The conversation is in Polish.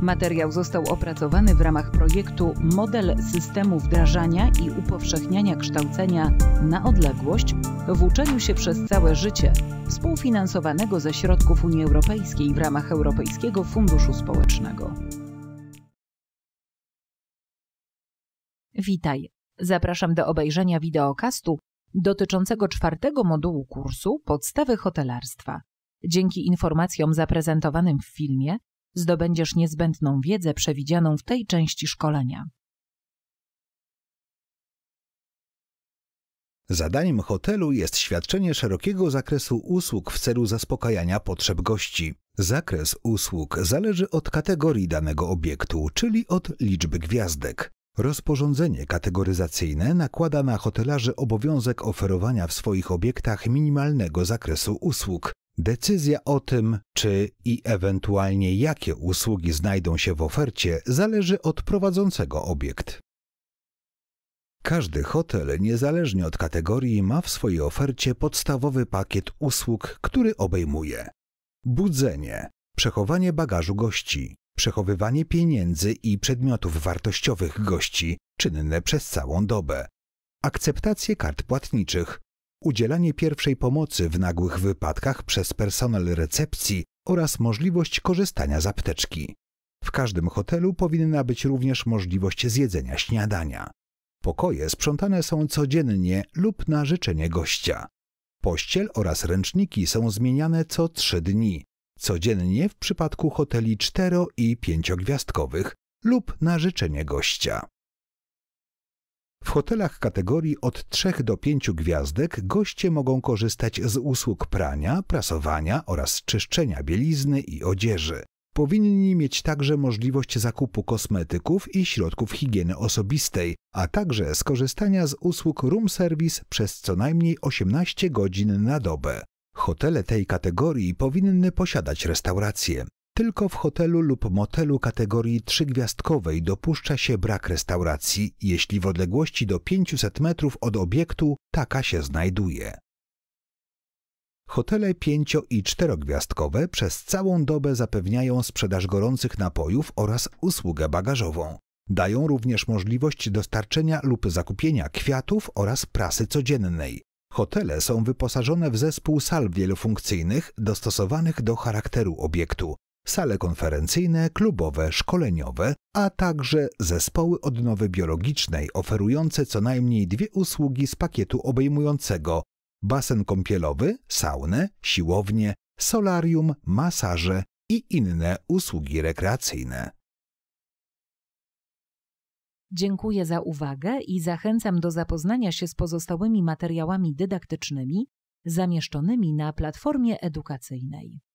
Materiał został opracowany w ramach projektu Model systemu wdrażania i upowszechniania kształcenia na odległość w uczeniu się przez całe życie, współfinansowanego ze środków Unii Europejskiej w ramach Europejskiego Funduszu Społecznego. Witaj. Zapraszam do obejrzenia wideokastu dotyczącego czwartego modułu kursu Podstawy hotelarstwa. Dzięki informacjom zaprezentowanym w filmie zdobędziesz niezbędną wiedzę przewidzianą w tej części szkolenia. Zadaniem hotelu jest świadczenie szerokiego zakresu usług w celu zaspokajania potrzeb gości. Zakres usług zależy od kategorii danego obiektu, czyli od liczby gwiazdek. Rozporządzenie kategoryzacyjne nakłada na hotelarzy obowiązek oferowania w swoich obiektach minimalnego zakresu usług. Decyzja o tym, czy i ewentualnie jakie usługi znajdą się w ofercie, zależy od prowadzącego obiekt. Każdy hotel, niezależnie od kategorii, ma w swojej ofercie podstawowy pakiet usług, który obejmuje budzenie, przechowanie bagażu gości, przechowywanie pieniędzy i przedmiotów wartościowych gości, czynne przez całą dobę, akceptację kart płatniczych, udzielanie pierwszej pomocy w nagłych wypadkach przez personel recepcji oraz możliwość korzystania z apteczki. W każdym hotelu powinna być również możliwość zjedzenia śniadania. Pokoje sprzątane są codziennie lub na życzenie gościa. Pościel oraz ręczniki są zmieniane co trzy dni, codziennie w przypadku hoteli cztero- i pięciogwiazdkowych lub na życzenie gościa. W hotelach kategorii od 3 do 5 gwiazdek goście mogą korzystać z usług prania, prasowania oraz czyszczenia bielizny i odzieży. Powinni mieć także możliwość zakupu kosmetyków i środków higieny osobistej, a także skorzystania z usług room service przez co najmniej 18 godzin na dobę. Hotele tej kategorii powinny posiadać restaurację. Tylko w hotelu lub motelu kategorii trzygwiazdkowej dopuszcza się brak restauracji, jeśli w odległości do 500 metrów od obiektu taka się znajduje. Hotele pięcio- i czterogwiazdkowe przez całą dobę zapewniają sprzedaż gorących napojów oraz usługę bagażową. Dają również możliwość dostarczenia lub zakupienia kwiatów oraz prasy codziennej. Hotele są wyposażone w zespół sal wielofunkcyjnych dostosowanych do charakteru obiektu, sale konferencyjne, klubowe, szkoleniowe, a także zespoły odnowy biologicznej oferujące co najmniej dwie usługi z pakietu obejmującego basen kąpielowy, saunę, siłownię, solarium, masaże i inne usługi rekreacyjne. Dziękuję za uwagę i zachęcam do zapoznania się z pozostałymi materiałami dydaktycznymi zamieszczonymi na platformie edukacyjnej.